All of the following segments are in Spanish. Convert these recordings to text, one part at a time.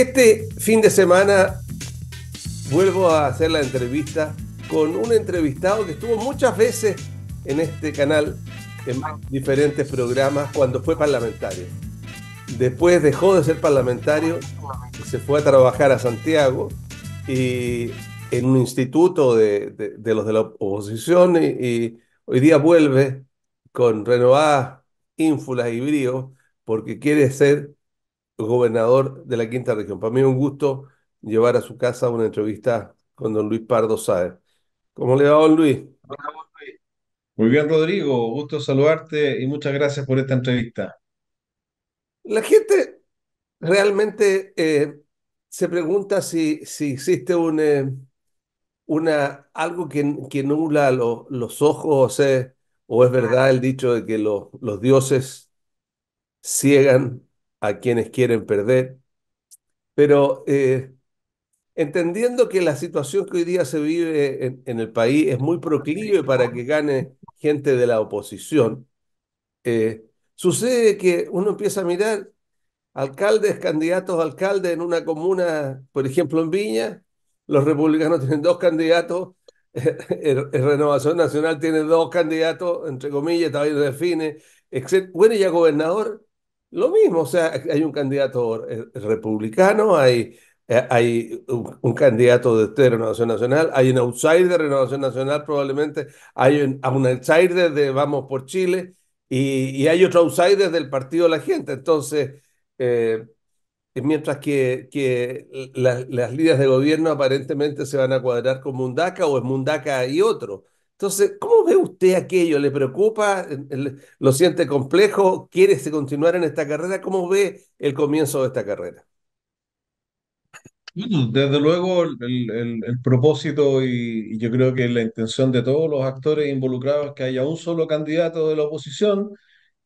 Este fin de semana vuelvo a hacer la entrevista con un entrevistado que estuvo muchas veces en este canal, en diferentes programas, cuando fue parlamentario. Después dejó de ser parlamentario, se fue a trabajar a Santiago y en un instituto de, los de la oposición y, hoy día vuelve con renovadas ínfulas y bríos porque quiere ser gobernador de la Quinta Región. Para mí es un gusto llevar a su casa una entrevista con don Luis Pardo Saez. ¿Cómo le va, don Luis? Muy bien, Rodrigo. Gusto saludarte y muchas gracias por esta entrevista. La gente realmente eh, se pregunta si, si existe eh, una, algo que, que los ojos, o, eh, o es verdad el dicho de que los dioses ciegan a quienes quieren perder. Pero eh, entendiendo que la situación que hoy día se vive en, el país es muy proclive para que gane gente de la oposición, eh, sucede que uno empieza a mirar alcaldes, candidatos a alcaldes en una comuna, por ejemplo en Viña, los republicanos tienen dos candidatos, Renovación Nacional tiene dos candidatos, entre comillas, todavía no define, bueno, ya gobernador lo mismo, o sea, hay un candidato eh, republicano, hay, eh, hay un, candidato este de, Renovación Nacional, hay un outsider de Renovación Nacional probablemente, hay un, outsider de Vamos por Chile y, hay otro outsider del Partido de la Gente. Entonces, eh, mientras que, las líneas de gobierno aparentemente se van a cuadrar con Mundaca o es Mundaca y otro. Entonces, ¿cómo ve usted aquello? ¿Le preocupa? ¿Lo siente complejo? ¿Quiere continuar en esta carrera? ¿Cómo ve el comienzo de esta carrera? desde luego el, el, propósito y, yo creo que la intención de todos los actores involucrados es que haya un solo candidato de la oposición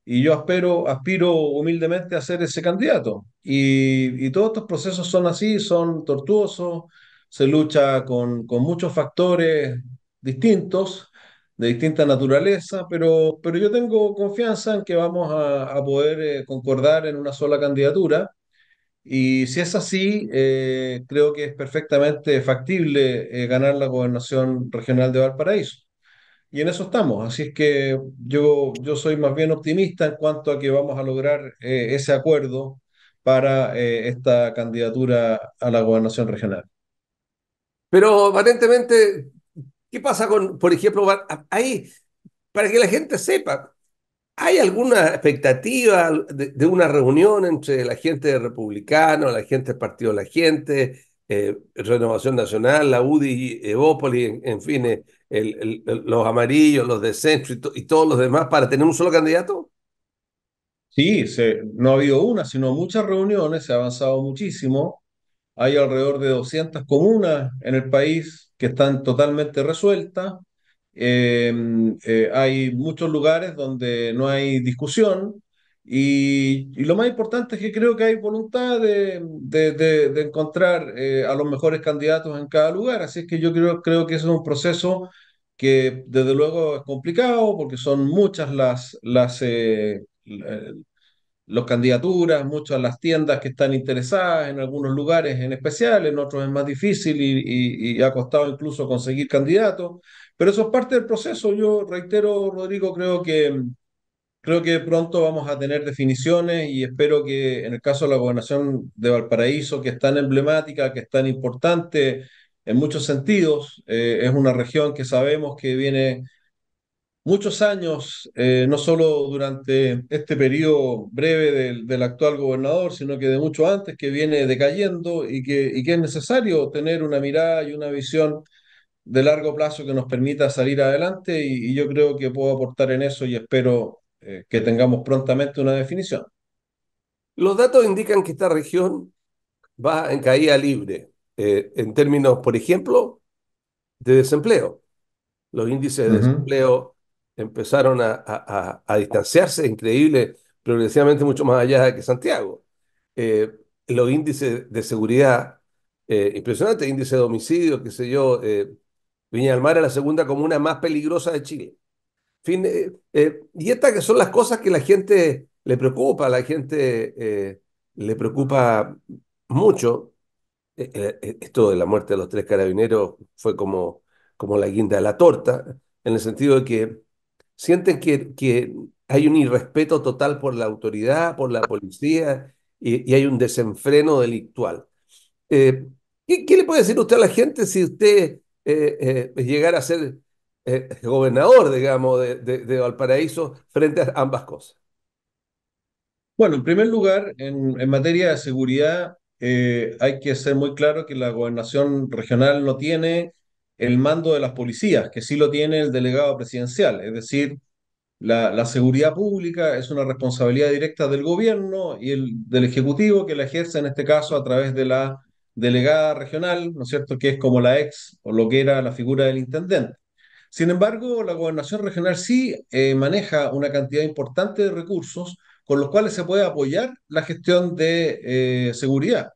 y yo aspiro, aspiro humildemente a ser ese candidato. Y, y todos estos procesos son así, son tortuosos, se lucha con, con muchos factores distintos, de distinta naturaleza, pero, pero yo tengo confianza en que vamos a, poder eh, concordar en una sola candidatura. Y si es así, eh, creo que es perfectamente factible eh, ganar la gobernación regional de Valparaíso. Y en eso estamos. Así es que yo, yo soy más bien optimista en cuanto a que vamos a lograr ese acuerdo para esta candidatura a la gobernación regional. Pero aparentemente ¿Qué pasa con, por ejemplo, hay, para que la gente sepa, ¿hay alguna expectativa de, una reunión entre la gente republicana, la gente del Partido de la Gente, eh, Renovación Nacional, la UDI, Evópolis, en, fin, eh, los amarillos, los de centro y, todos los demás para tener un solo candidato? Sí, no ha habido una, sino muchas reuniones, se ha avanzado muchísimo. Hay alrededor de 200 comunas en el país, que están totalmente resueltas. Eh, eh, hay muchos lugares donde no hay discusión y, lo más importante es que creo que hay voluntad de, encontrar eh, a los mejores candidatos en cada lugar. Así es que yo creo, creo que ese es un proceso que desde luego es complicado porque son muchas las, las, las candidaturas, muchas las tiendas que están interesadas en algunos lugares en especial, en otros es más difícil y, ha costado incluso conseguir candidatos, pero eso es parte del proceso. Yo reitero, Rodrigo, creo que, creo que pronto vamos a tener definiciones y espero que en el caso de la gobernación de Valparaíso, que es tan emblemática, que es tan importante en muchos sentidos, eh, es una región que sabemos que viene muchos años, eh, no solo durante este periodo breve del, actual gobernador, sino que de mucho antes, que viene decayendo y que, y que es necesario tener una mirada y una visión de largo plazo que nos permita salir adelante y, yo creo que puedo aportar en eso y espero eh, que tengamos prontamente una definición. Los datos indican que esta región va en caída libre eh, en términos, por ejemplo, de desempleo. Los índices de desempleo empezaron a, distanciarse, increíble, progresivamente mucho más allá de que Santiago. Eh, los índices de seguridad, eh, impresionantes, índice de homicidios, qué sé yo, eh, Viña del Mar es la segunda comuna más peligrosa de Chile. Fin, eh, y estas que son las cosas que la gente le preocupa, la gente le preocupa mucho. Esto de la muerte de los tres carabineros fue como, como la guinda de la torta, en el sentido de que sienten que, hay un irrespeto total por la autoridad, por la policía y, hay un desenfreno delictual. Eh, ¿qué, le puede decir usted a la gente si usted eh, eh, llegara a ser gobernador, digamos, de, Valparaíso frente a ambas cosas? Bueno, en primer lugar, en, en materia de seguridad, hay que ser muy claro que la gobernación regional no tiene el mando de las policías, que sí lo tiene el delegado presidencial, es decir, la, seguridad pública es una responsabilidad directa del gobierno y del Ejecutivo que la ejerce en este caso a través de la delegada regional, ¿no es cierto?, que es como la ex o lo que era la figura del intendente. Sin embargo, la gobernación regional sí eh, maneja una cantidad importante de recursos con los cuales se puede apoyar la gestión de eh, seguridad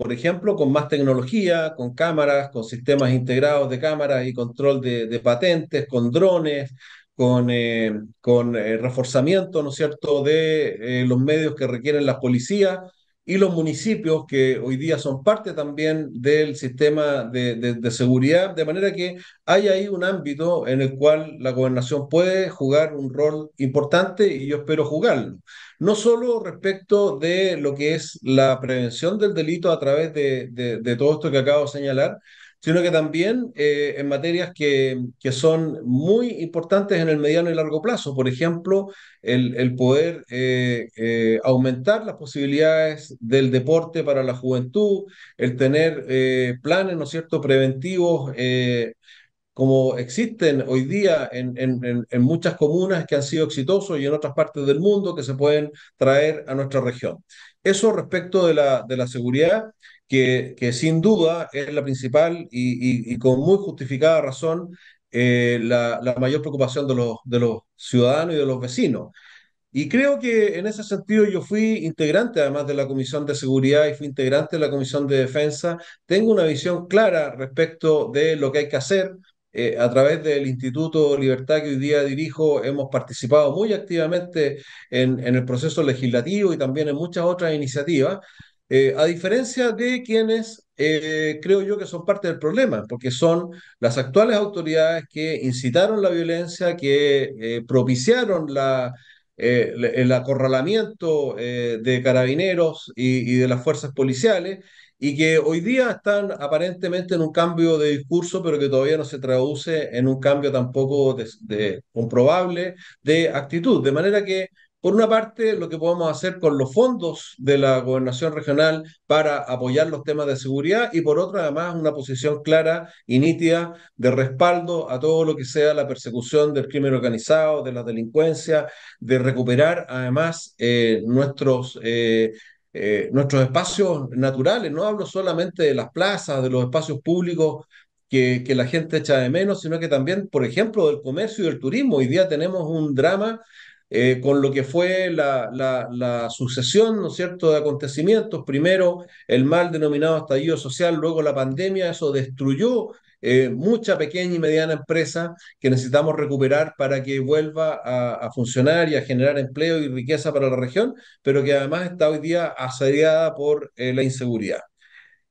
por ejemplo, con más tecnología, con cámaras, con sistemas integrados de cámaras y control de, patentes, con drones, con, eh, eh, reforzamiento, ¿no es cierto?, de eh, los medios que requieren las policías y los municipios que hoy día son parte también del sistema de, seguridad, de manera que hay ahí un ámbito en el cual la gobernación puede jugar un rol importante y yo espero jugarlo. No solo respecto de lo que es la prevención del delito a través de, de todo esto que acabo de señalar, sino que también eh, en materias que, que, son muy importantes en el mediano y largo plazo. Por ejemplo, el, el poder eh, eh, aumentar las posibilidades del deporte para la juventud, el tener planes, ¿no es cierto?, preventivos como existen hoy día en, en, en, muchas comunas que han sido exitosos y en otras partes del mundo que se pueden traer a nuestra región. Eso respecto de la, de la seguridad que, sin duda es la principal y, con muy justificada razón eh, la, mayor preocupación de los, ciudadanos y de los vecinos. Y creo que en ese sentido yo fui integrante además de la Comisión de Seguridad y fui integrante de la Comisión de Defensa. Tengo una visión clara respecto de lo que hay que hacer. Eh, a través del Instituto Libertad que hoy día dirijo, hemos participado muy activamente en el proceso legislativo y también en muchas otras iniciativas. Eh, a diferencia de quienes eh, creo yo que son parte del problema, porque son las actuales autoridades que incitaron la violencia, que eh, propiciaron el acorralamiento de carabineros y, de las fuerzas policiales y que hoy día están aparentemente en un cambio de discurso, pero que todavía no se traduce en un cambio tampoco comprobable de actitud. De manera que por una parte, lo que podemos hacer con los fondos de la gobernación regional para apoyar los temas de seguridad y por otra, además, una posición clara y nítida de respaldo a todo lo que sea la persecución del crimen organizado, de la delincuencia, de recuperar, además, eh, eh, eh, nuestros... espacios naturales, no hablo solamente de las plazas, de los espacios públicos que, que, la gente echa de menos, sino que también, por ejemplo, del comercio y del turismo. Hoy día tenemos un drama eh, con lo que fue la, sucesión, ¿no es cierto?, de acontecimientos. Primero el mal denominado estallido social, luego la pandemia, eso destruyó eh, mucha pequeña y mediana empresa que necesitamos recuperar para que vuelva a, funcionar y a generar empleo y riqueza para la región, pero que además está hoy día asediada por eh, la inseguridad.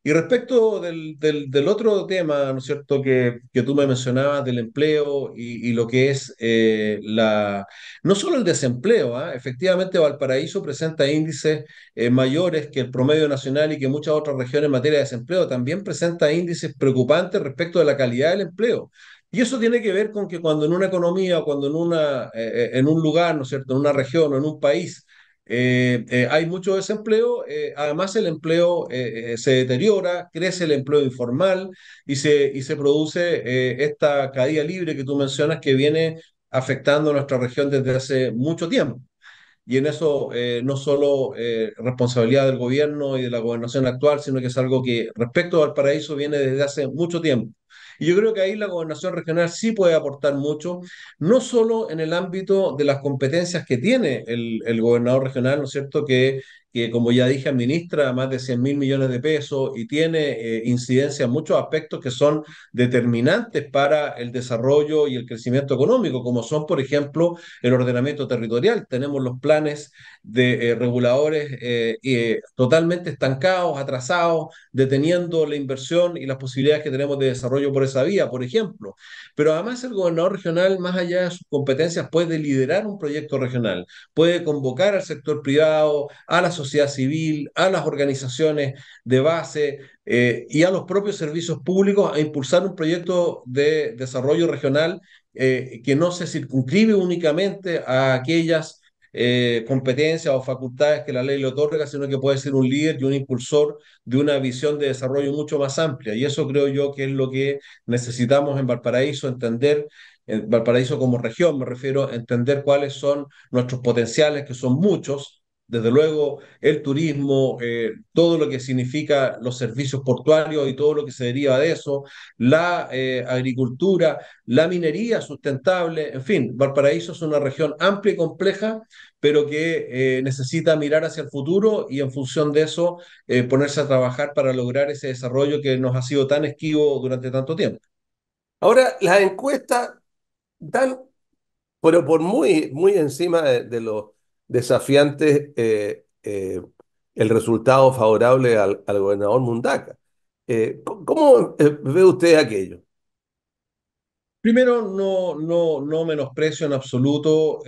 Y respecto del, otro tema, ¿no es cierto?, que, que tú me mencionabas del empleo y, lo que es eh, la, no solo el desempleo, ¿ah? efectivamente Valparaíso presenta índices eh, mayores que el promedio nacional y que muchas otras regiones en materia de desempleo, también presenta índices preocupantes respecto de la calidad del empleo. Y eso tiene que ver con que cuando en una economía o cuando en, una, eh, en un lugar, ¿no es cierto?, en una región o en un país, eh, eh, hay mucho desempleo, eh, además el empleo se deteriora, crece el empleo informal y se, y se produce esta caída libre que tú mencionas que viene afectando nuestra región desde hace mucho tiempo. Y en eso no solo responsabilidad del gobierno y de la gobernación actual, sino que es algo que respecto al paraíso viene desde hace mucho tiempo. Y yo creo que ahí la gobernación regional sí puede aportar mucho, no solo en el ámbito de las competencias que tiene el, gobernador regional, ¿no es cierto?, que, que como ya dije administra más de 100 mil millones de pesos y tiene eh, incidencia en muchos aspectos que son determinantes para el desarrollo y el crecimiento económico, como son, por ejemplo, el ordenamiento territorial. Tenemos los planes de eh, reguladores eh, eh, totalmente estancados, atrasados, deteniendo la inversión y las posibilidades que tenemos de desarrollo por esa vía, por ejemplo. Pero además el gobernador regional, más allá de sus competencias, puede liderar un proyecto regional, puede convocar al sector privado, a la sociedad civil, a las organizaciones de base, y a los propios servicios públicos a impulsar un proyecto de desarrollo regional que no se circunscribe únicamente a aquellas eh, competencias o facultades que la ley le otorga, sino que puede ser un líder y un impulsor de una visión de desarrollo mucho más amplia. Y eso creo yo que es lo que necesitamos en Valparaíso, entender en Valparaíso como región, me refiero a entender cuáles son nuestros potenciales, que son muchos, desde luego el turismo, eh, todo lo que significa los servicios portuarios y todo lo que se deriva de eso, la eh, agricultura, la minería sustentable, en fin, Valparaíso es una región amplia y compleja, pero que eh, necesita mirar hacia el futuro y en función de eso ponerse a trabajar para lograr ese desarrollo que nos ha sido tan esquivo durante tanto tiempo. Ahora, las encuestas dan, pero por muy, muy encima de los desafiante eh, eh, el resultado favorable al, gobernador Mundaca. Eh, ¿Cómo ve usted aquello? Primero, no, no, no menosprecio en absoluto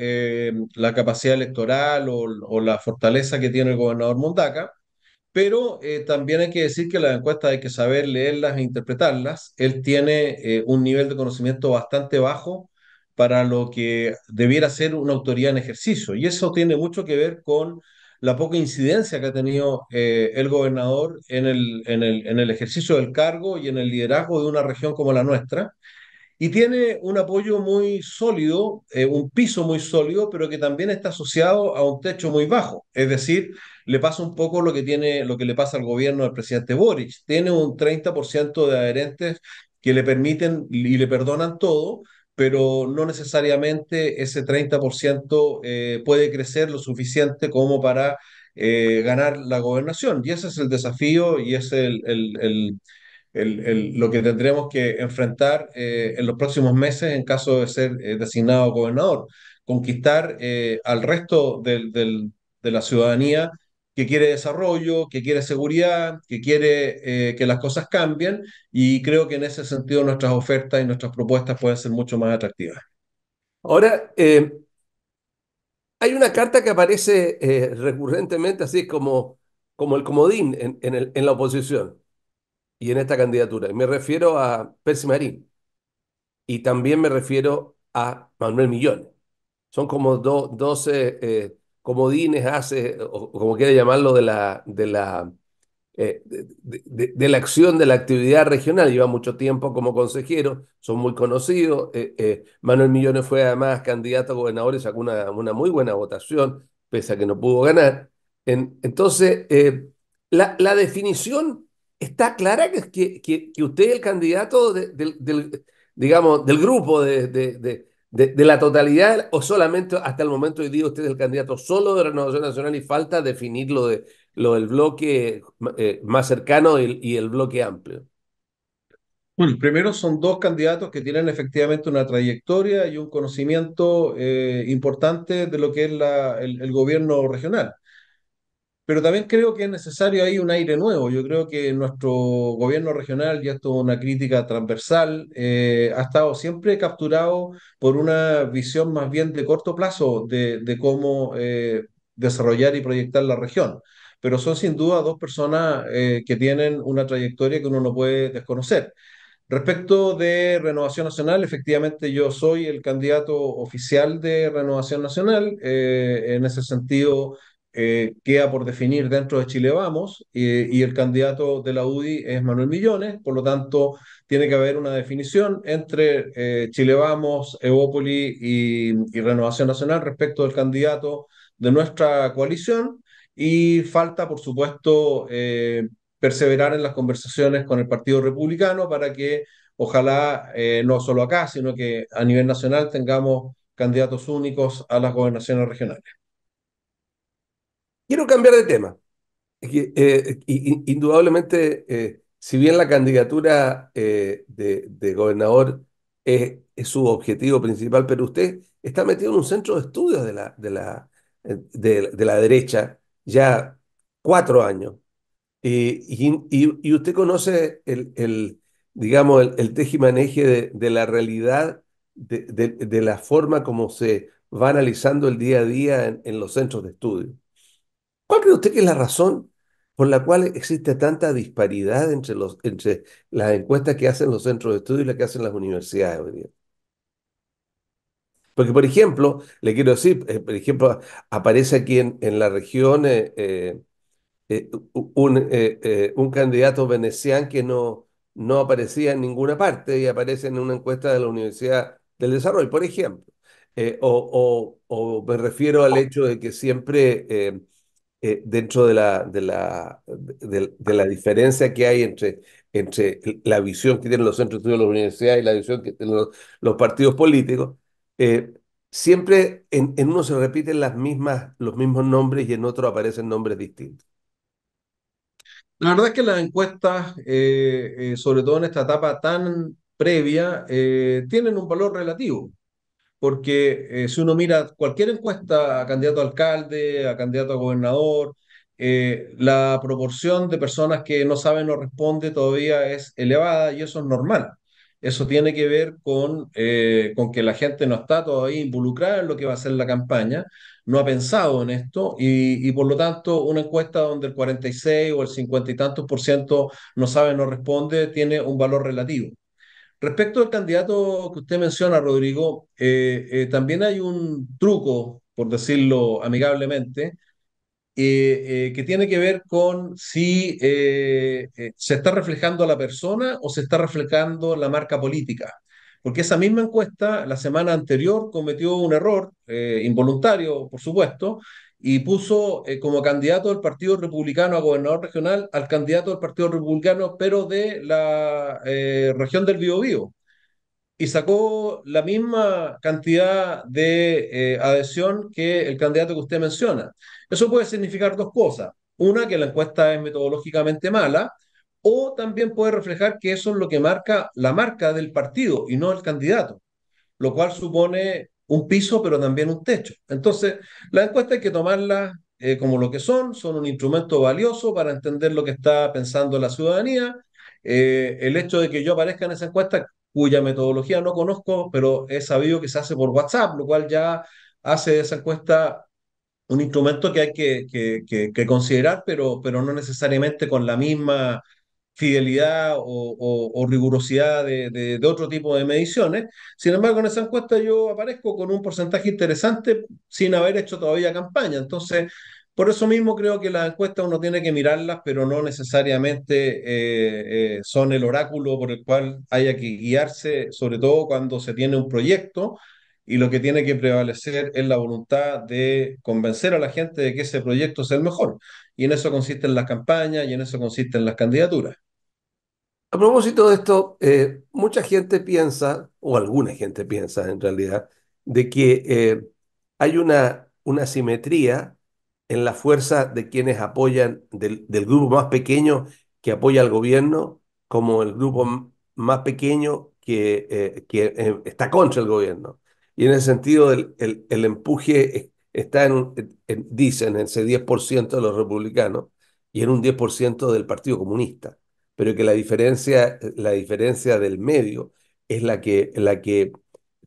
la capacidad electoral o, o, la fortaleza que tiene el gobernador Mundaca, pero también hay que decir que las encuestas hay que saber leerlas e interpretarlas. Él tiene un nivel de conocimiento bastante bajo para lo que debiera ser una autoridad en ejercicio. Y eso tiene mucho que ver con la poca incidencia que ha tenido eh, el gobernador en el, en, el, ejercicio del cargo y en el liderazgo de una región como la nuestra. Y tiene un apoyo muy sólido, eh, un piso muy sólido, pero que también está asociado a un techo muy bajo. Es decir, le pasa un poco lo que, tiene, lo que le pasa al gobierno del presidente Boric. Tiene un 30% de adherentes que le permiten y le perdonan todo, pero no necesariamente ese 30% eh, puede crecer lo suficiente como para eh, ganar la gobernación. Y ese es el desafío y es el, lo que tendremos que enfrentar eh, en los próximos meses en caso de ser designado gobernador. Conquistar al resto del, de la ciudadanía que quiere desarrollo, que quiere seguridad, que quiere eh, que las cosas cambien y creo que en ese sentido nuestras ofertas y nuestras propuestas pueden ser mucho más atractivas. Ahora, eh, hay una carta que aparece eh, recurrentemente así como, como el comodín en, en, la oposición y en esta candidatura. Y me refiero a Percy Marín y también me refiero a Manuel Millón. Son como do, 12 comodines hace, o como quiera llamarlo, de la, de la, eh, de, la acción de la actividad regional. Lleva mucho tiempo como consejero, son muy conocidos. Eh, eh, Manuel Millones fue además candidato a gobernador y sacó una, una muy buena votación, pese a que no pudo ganar. entonces, la, definición está clara que, que, que usted es el candidato del, digamos, del grupo de, de, la totalidad o solamente hasta el momento hoy día usted es el candidato solo de Renovación Nacional y falta definir lo, de, lo del bloque eh, más cercano y, el bloque amplio? Bueno, primero son dos candidatos que tienen efectivamente una trayectoria y un conocimiento eh, importante de lo que es la, el, gobierno regional. Pero también creo que es necesario ahí un aire nuevo. Yo creo que nuestro gobierno regional, y esto una crítica transversal, eh, ha estado siempre capturado por una visión más bien de corto plazo de, cómo eh, desarrollar y proyectar la región. Pero son sin duda dos personas eh, que tienen una trayectoria que uno no puede desconocer. Respecto de Renovación Nacional, efectivamente yo soy el candidato oficial de Renovación Nacional. en ese sentido, eh, queda por definir dentro de Chile Vamos y el candidato de la UDI es Manuel Millones, por lo tanto tiene que haber una definición entre eh, Chile Vamos, Evópoli y, Renovación Nacional respecto del candidato de nuestra coalición y falta, por supuesto, eh, perseverar en las conversaciones con el Partido Republicano para que ojalá eh, no solo acá, sino que a nivel nacional tengamos candidatos únicos a las gobernaciones regionales. Quiero cambiar de tema. Eh, indudablemente, eh, si bien la candidatura eh, de, gobernador es, su objetivo principal, pero usted está metido en un centro de estudios de la, de la, de, la derecha ya cuatro años. Y, usted conoce el, el digamos, el, tejimaneje de, la realidad, de, la forma como se va analizando el día a día en, en los centros de estudio. ¿Cuál cree usted que es la razón por la cual existe tanta disparidad entre, los, entre las encuestas que hacen los centros de estudio y las que hacen las universidades hoy día? Porque, por ejemplo, le quiero decir, eh, por ejemplo, aparece aquí en, la región eh, eh, un, candidato veneciano que no, no aparecía en ninguna parte y aparece en una encuesta de la Universidad del Desarrollo, por ejemplo. o, me refiero al hecho de que siempre eh, dentro de la, de la, de, la diferencia que hay entre, entre la visión que tienen los centros de estudio de las universidades y la visión que tienen los, partidos políticos, eh, siempre en, uno se repiten las mismas, los mismos nombres y en otro aparecen nombres distintos. La verdad es que las encuestas, eh, sobre todo en esta etapa tan previa, tienen un valor relativo porque eh, si uno mira cualquier encuesta a candidato a alcalde, a candidato a gobernador, eh, la proporción de personas que no saben o responde todavía es elevada y eso es normal. Eso tiene que ver con, eh, con que la gente no está todavía involucrada en lo que va a ser la campaña, no ha pensado en esto y, por lo tanto una encuesta donde el 46 o el 50 y tantos por ciento no sabe, no responde, tiene un valor relativo. Respecto al candidato que usted menciona, Rodrigo, eh, eh, también hay un truco, por decirlo amigablemente, eh, que tiene que ver con si se está reflejando a la persona o se está reflejando la marca política. Porque esa misma encuesta la semana anterior cometió un error involuntario, por supuesto, y puso eh, como candidato del Partido Republicano a gobernador regional al candidato del Partido Republicano, pero de la eh, región del Biobío. Y sacó la misma cantidad de eh, adhesión que el candidato que usted menciona. Eso puede significar dos cosas. Una, que la encuesta es metodológicamente mala, o también puede reflejar que eso es lo que marca la marca del partido y no el candidato, lo cual supone un piso, pero también un techo. Entonces, la encuesta hay que tomarlas eh, como lo que son, son un instrumento valioso para entender lo que está pensando la ciudadanía. Eh, el hecho de que yo aparezca en esa encuesta, cuya metodología no conozco, pero he sabido que se hace por WhatsApp, lo cual ya hace de esa encuesta un instrumento que hay que, considerar, pero, pero no necesariamente con la misma fidelidad o, rigurosidad de, otro tipo de mediciones. Sin embargo, en esa encuesta yo aparezco con un porcentaje interesante sin haber hecho todavía campaña. Entonces, por eso mismo creo que las encuestas uno tiene que mirarlas, pero no necesariamente eh, eh, son el oráculo por el cual haya que guiarse, sobre todo cuando se tiene un proyecto y lo que tiene que prevalecer es la voluntad de convencer a la gente de que ese proyecto es el mejor. Y en eso consisten las campañas y en eso consisten las candidaturas. A propósito de esto, eh, mucha gente piensa, o alguna gente piensa en realidad, de que eh, hay una, una simetría en la fuerza de quienes apoyan, del, grupo más pequeño que apoya al gobierno, como el grupo más pequeño que, eh, está contra el gobierno. Y en ese sentido, el, el, empuje está en, dicen, en ese 10% de los republicanos y en un 10% del Partido Comunista pero que la diferencia, la diferencia del medio es la que, la que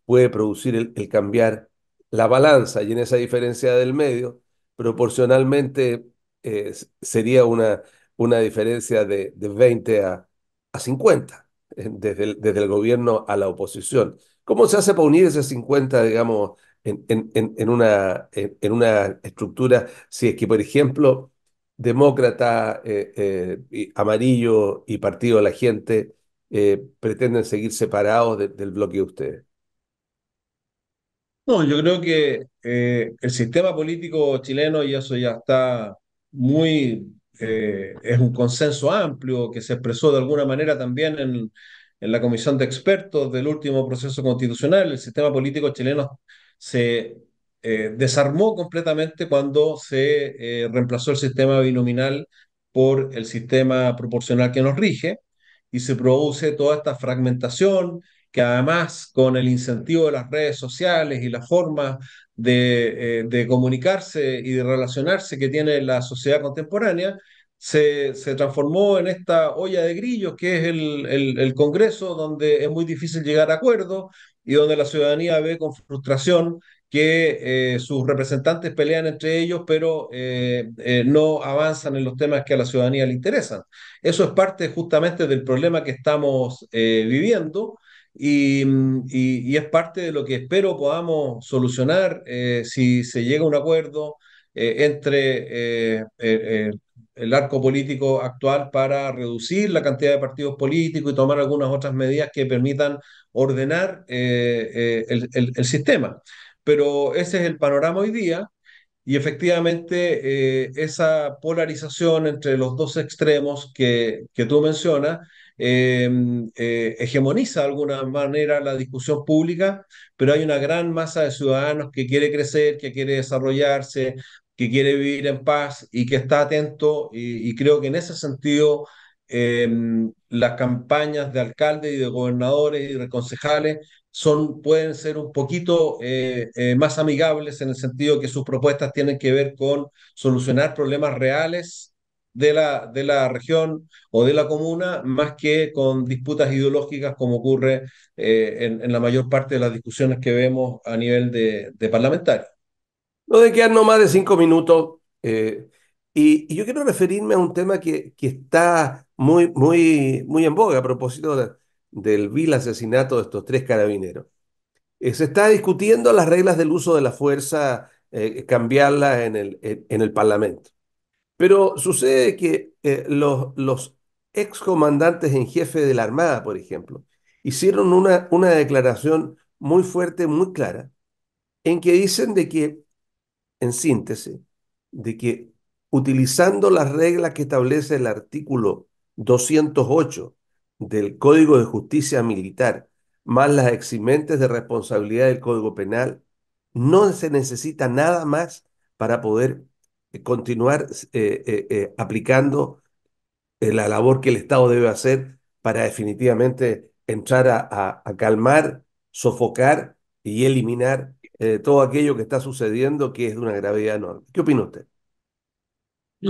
puede producir el, cambiar la balanza y en esa diferencia del medio, proporcionalmente eh, sería una, una diferencia de, 20 a, 50, eh, desde el, desde el gobierno a la oposición. ¿Cómo se hace para unir ese 50, digamos, una, en, una, estructura, si es que, por ejemplo, demócrata, eh, eh, amarillo y partido de la gente eh, pretenden seguir separados del bloque de ustedes? No, yo creo que el sistema político chileno, y eso ya está muy, es un consenso amplio que se expresó de alguna manera también en, en la comisión de expertos del último proceso constitucional, el sistema político chileno se eh, desarmó completamente cuando se eh, reemplazó el sistema binominal por el sistema proporcional que nos rige y se produce toda esta fragmentación que además con el incentivo de las redes sociales y la forma de, eh, comunicarse y de relacionarse que tiene la sociedad contemporánea, se, se transformó en esta olla de grillos que es el, el Congreso, donde es muy difícil llegar a acuerdo y donde la ciudadanía ve con frustración que eh, sus representantes pelean entre ellos, pero eh, eh, no avanzan en los temas que a la ciudadanía le interesan. Eso es parte justamente del problema que estamos viviendo mm, y, es parte de lo que espero podamos solucionar si se llega a un acuerdo entre el arco político actual para reducir la cantidad de partidos políticos y tomar algunas otras medidas que permitan ordenar el sistema pero ese es el panorama hoy día y efectivamente eh, esa polarización entre los dos extremos que, que tú mencionas em, eh, hegemoniza de alguna manera la discusión pública, pero hay una gran masa de ciudadanos que quiere crecer, que quiere desarrollarse, que quiere vivir en paz y que está atento y creo que en ese sentido Em, las campañas de alcaldes y de gobernadores y de concejales son, pueden ser un poquito eh, eh, más amigables en el sentido que sus propuestas tienen que ver con solucionar problemas reales de la, de la región o de la comuna, más que con disputas ideológicas como ocurre eh, en, la mayor parte de las discusiones que vemos a nivel de, de No de quedar más de cinco minutos. Y, y, yo quiero referirme a un tema que, que está muy, muy, en boga a propósito del vil asesinato de estos tres carabineros. Eh, se está discutiendo las reglas del uso de la fuerza, eh, cambiarlas en el, en el Parlamento. Pero sucede que eh, los, ex excomandantes en jefe de la Armada, por ejemplo, hicieron una, una declaración muy fuerte, muy clara, en que dicen de que, en síntesis, de que utilizando las reglas que establece el artículo 208 del Código de Justicia Militar, más las eximentes de responsabilidad del Código Penal, no se necesita nada más para poder eh, continuar eh, eh, aplicando la labor que el Estado debe hacer para definitivamente entrar a, a calmar, sofocar y eliminar todo aquello que está sucediendo que es de una gravedad enorme. ¿Qué opina usted?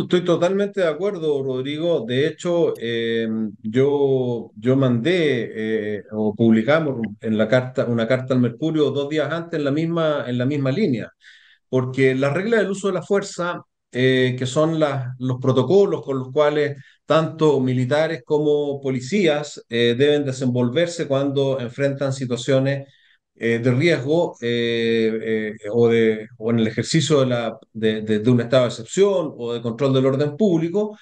estoy totalmente de acuerdo, Rodrigo. De hecho, eh, yo, yo mandé eh, o publicamos en la carta, una carta al Mercurio dos días antes en la misma, en la misma línea, porque las reglas del uso de la fuerza, eh, que son los protocolos con los cuales tanto militares como policías deben desenvolverse cuando enfrentan situaciones eh, de riesgo eh, eh, o, de, en el ejercicio de, la, de, un estado de excepción o de control del orden público,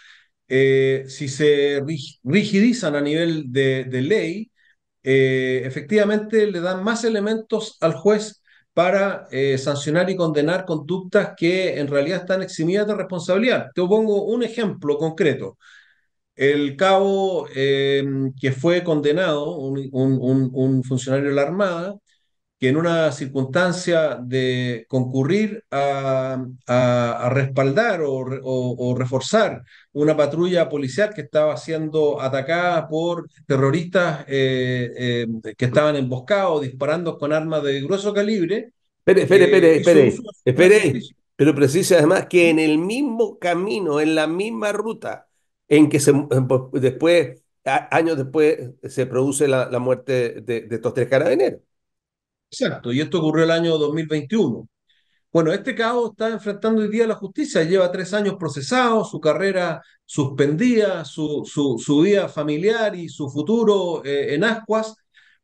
si se rigidizan a nivel de, ley, efectivamente le dan más elementos al juez para sancionar y condenar conductas que en realidad están eximidas de responsabilidad. Te pongo un ejemplo concreto. El cabo que fue condenado, un funcionario de la Armada, que en una circunstancia de concurrir a, respaldar o, reforzar una patrulla policial que estaba siendo atacada por terroristas eh, eh, que estaban emboscados, disparando con armas de grueso calibre. Espere, espere, eh, espere, espere, Pero precisa además que en el mismo camino, en la misma ruta en que se, después, años después se produce la, muerte de estos tres carabineros. Exacto, y esto ocurrió el año 2021. Bueno, este caso está enfrentando hoy día la justicia, lleva tres años procesado, su carrera suspendida, su, vida familiar y su futuro eh, en ascuas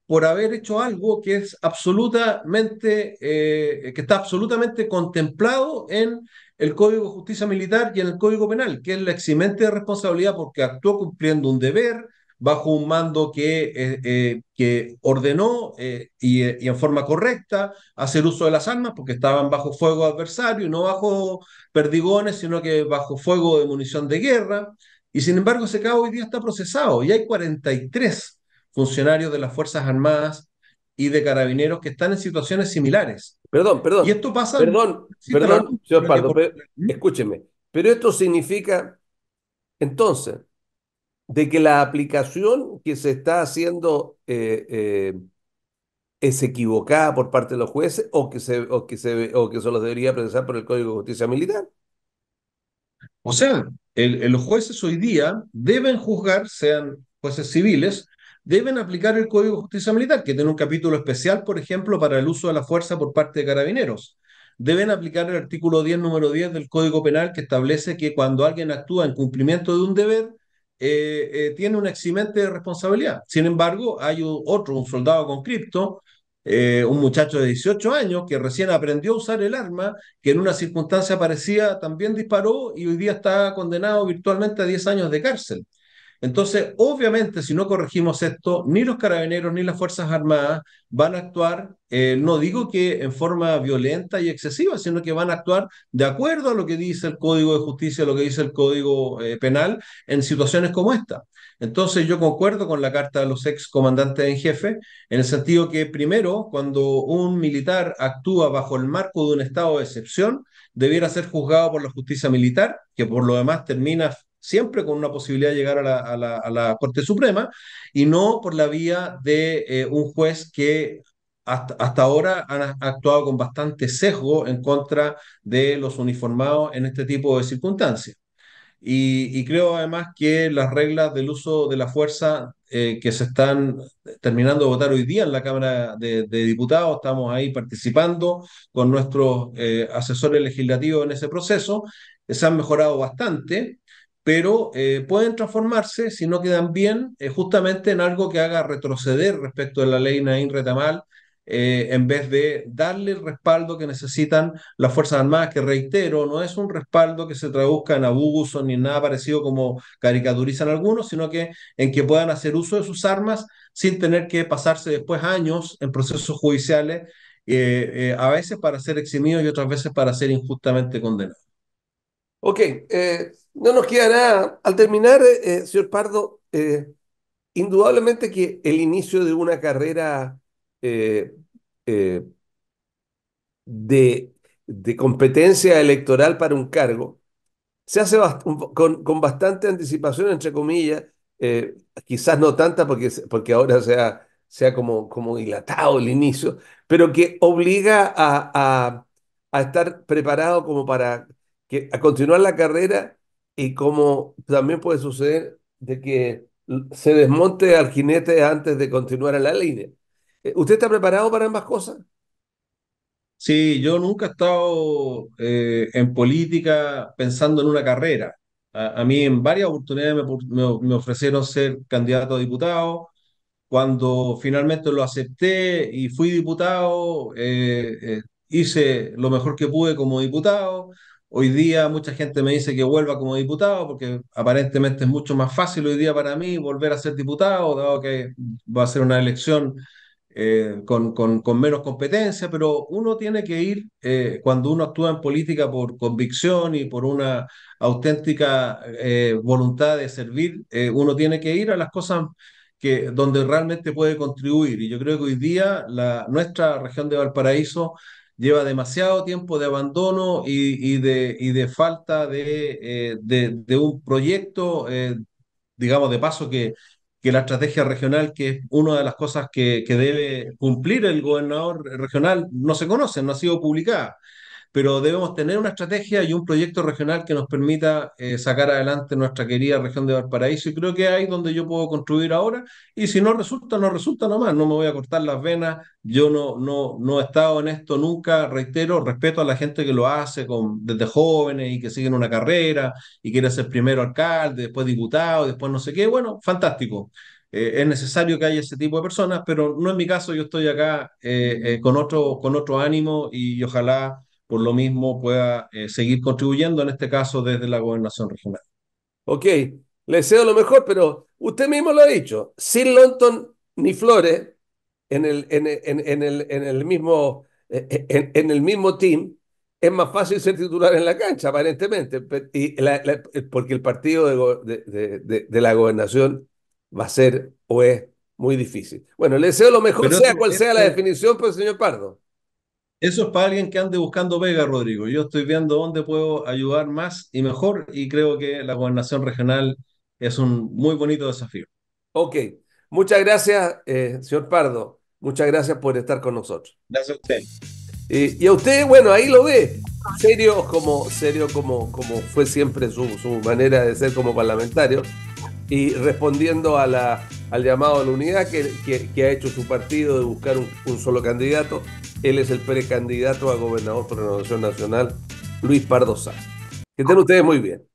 por haber hecho algo que es absolutamente, eh, que está absolutamente contemplado en el Código de Justicia Militar y en el Código Penal, que es la eximente de responsabilidad porque actuó cumpliendo un deber, bajo un mando que, eh, eh, que ordenó eh, y, en forma correcta hacer uso de las armas porque estaban bajo fuego adversario y no bajo perdigones, sino que bajo fuego de munición de guerra. Y sin embargo, ese cabo hoy día está procesado y hay 43 funcionarios de las Fuerzas Armadas y de carabineros que están en situaciones similares. Perdón, perdón. Y esto pasa. Perdón, perdón, señor Pardo, escúcheme. Pero esto significa, entonces, de que la aplicación que se está haciendo eh, eh, es equivocada por parte de los jueces o que, se, o que, se, o que los debería procesar por el Código de Justicia Militar. O sea, los jueces hoy día deben juzgar, sean jueces civiles, deben aplicar el Código de Justicia Militar, que tiene un capítulo especial, por ejemplo, para el uso de la fuerza por parte de carabineros. Deben aplicar el artículo 10, número 10 del Código Penal, que establece que cuando alguien actúa en cumplimiento de un deber, eh, eh, tiene una eximente responsabilidad. Sin embargo, hay otro, un soldado conscripto, eh, un muchacho de 18 años que recién aprendió a usar el arma, que en una circunstancia parecida también disparó y hoy día está condenado virtualmente a 10 años de cárcel. Entonces, obviamente, si no corregimos esto, ni los carabineros ni las Fuerzas Armadas van a actuar, eh, no digo que en forma violenta y excesiva, sino que van a actuar de acuerdo a lo que dice el Código de Justicia, lo que dice el Código eh, Penal en situaciones como esta. Entonces, yo concuerdo con la carta de los ex comandantes en jefe, en el sentido que, primero, cuando un militar actúa bajo el marco de un estado de excepción, debiera ser juzgado por la justicia militar, que por lo demás termina siempre con una posibilidad de llegar a la, Corte Suprema, y no por la vía de eh, un juez que hasta, ahora ha actuado con bastante sesgo en contra de los uniformados en este tipo de circunstancias. Y, creo además que las reglas del uso de la fuerza eh, que se están terminando de votar hoy día en la Cámara de, Diputados, estamos ahí participando con nuestros eh, asesores legislativos en ese proceso, se han mejorado bastante pero eh, pueden transformarse, si no quedan bien, eh, justamente en algo que haga retroceder respecto de la ley Nain Retamal, eh, en vez de darle el respaldo que necesitan las Fuerzas Armadas, que reitero, no es un respaldo que se traduzca en abuso ni nada parecido como caricaturizan algunos, sino que en que puedan hacer uso de sus armas sin tener que pasarse después años en procesos judiciales, a veces para ser eximidos y otras veces para ser injustamente condenados. Ok, eh, no nos queda nada. Al terminar, eh, eh, señor Pardo, indudablemente que el inicio de una carrera de, competencia electoral para un cargo se hace con, bastante anticipación, entre comillas, quizás no tanta porque, porque ahora sea, sea como, como dilatado el inicio, pero que obliga a, a estar preparado como para que a continuar la carrera y como también puede suceder de que se desmonte al jinete antes de continuar en la línea. Eh, ¿Usted está preparado para ambas cosas? Sí, yo nunca he estado eh, en política pensando en una carrera. A, mí en varias oportunidades me, me, ofrecieron ser candidato a diputado. Cuando finalmente lo acepté y fui diputado, eh, hice lo mejor que pude como diputado. Hoy día mucha gente me dice que vuelva como diputado porque aparentemente es mucho más fácil hoy día para mí volver a ser diputado, dado que va a ser una elección eh, con, con, con, menos competencia, pero uno tiene que ir, eh, cuando uno actúa en política por convicción y por una auténtica eh, voluntad de servir, uno tiene que ir a las cosas que, donde realmente puede contribuir. Y yo creo que hoy día la, nuestra región de Valparaíso lleva demasiado tiempo de abandono y, de, y de, falta de, eh, un proyecto, eh, digamos, de paso que, que, la estrategia regional, que es una de las cosas que, que, debe cumplir el gobernador regional, no se conoce, no ha sido publicada pero debemos tener una estrategia y un proyecto regional que nos permita eh, sacar adelante nuestra querida región de Valparaíso y creo que ahí donde yo puedo construir ahora y si no resulta, no resulta nomás, no me voy a cortar las venas, yo no, no, no he estado en esto nunca, reitero, respeto a la gente que lo hace con, desde jóvenes y que siguen una carrera y quiere ser primero alcalde, después diputado, después no sé qué, bueno, fantástico. Eh, es necesario que haya ese tipo de personas, pero no es mi caso, yo estoy acá eh, con, otro, con otro ánimo y ojalá por lo mismo pueda eh, seguir contribuyendo, en este caso desde la gobernación regional. Ok, le deseo lo mejor, pero usted mismo lo ha dicho, sin Lonton ni Flores en el, en, en, el, mismo, eh, eh, en, el mismo team, es más fácil ser titular en la cancha, aparentemente, y porque el partido de, la gobernación va a ser o es muy difícil. Bueno, le deseo lo mejor, sea este, cual sea la este definición, pues señor Pardo. Eso es para alguien que ande buscando Vega, Rodrigo. Yo estoy viendo dónde puedo ayudar más y mejor y creo que la gobernación regional es un muy bonito desafío. Ok, muchas gracias, eh, señor Pardo. Muchas gracias por estar con nosotros. Gracias a usted. Y, a usted, bueno, ahí lo ve, serio como, serio como, como fue siempre su, manera de ser como parlamentario y respondiendo a la, al llamado a la unidad que, que, ha hecho su partido de buscar un solo candidato él es el precandidato a gobernador por la Renovación Nacional, Luis Pardo Sá. Que estén ustedes muy bien.